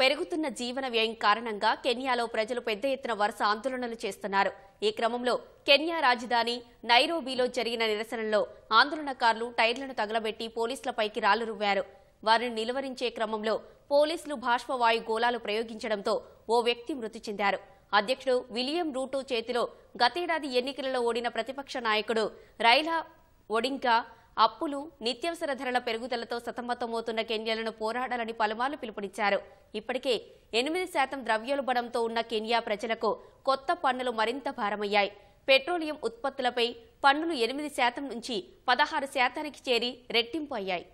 పెరుగుతున్న జీవన వ్యయం కారణంగా కెన్యాలో ప్రజలు పెద్ద ఎత్తున వరుస ఆందోళనలు చేస్తున్నారు ఈ క్రమంలో కెన్యా రాజధాని నైరోబీలో జరిగిన నిరసనలో ఆందోళనకారులు టైర్లను తగలబెట్టి పోలీసులపైకి రాళ్లు రువ్వారు వారిని నిలువరించే క్రమంలో పోలీసులు భాష్పవాయు గోళాలు ప్రయోగించడంతో ఓ వ్యక్తి మృతి చెందారు అధ్యక్షుడు విలియం రూటో చేతిలో గతేడాది ఎన్నికలలో ఓడిన ప్రతిపక్ష నాయకుడు రైలా ఒడింకా అప్పులు నిత్యవసర ధరల పెరుగుదలతో సతమతమవుతున్న కెన్యాలను పోరాడాలని పలుమార్లు పిలుపునిచ్చారు ఇప్పటికే ఎనిమిది శాతం ద్రవ్యోల్బణంతో ఉన్న కెన్యా ప్రజలకు కొత్త పన్నులు మరింత భారమయ్యాయి పెట్రోలియం ఉత్పత్తులపై పన్నులు ఎనిమిది శాతం నుంచి పదహారు శాతానికి చేరి రెట్టింపు అయ్యాయి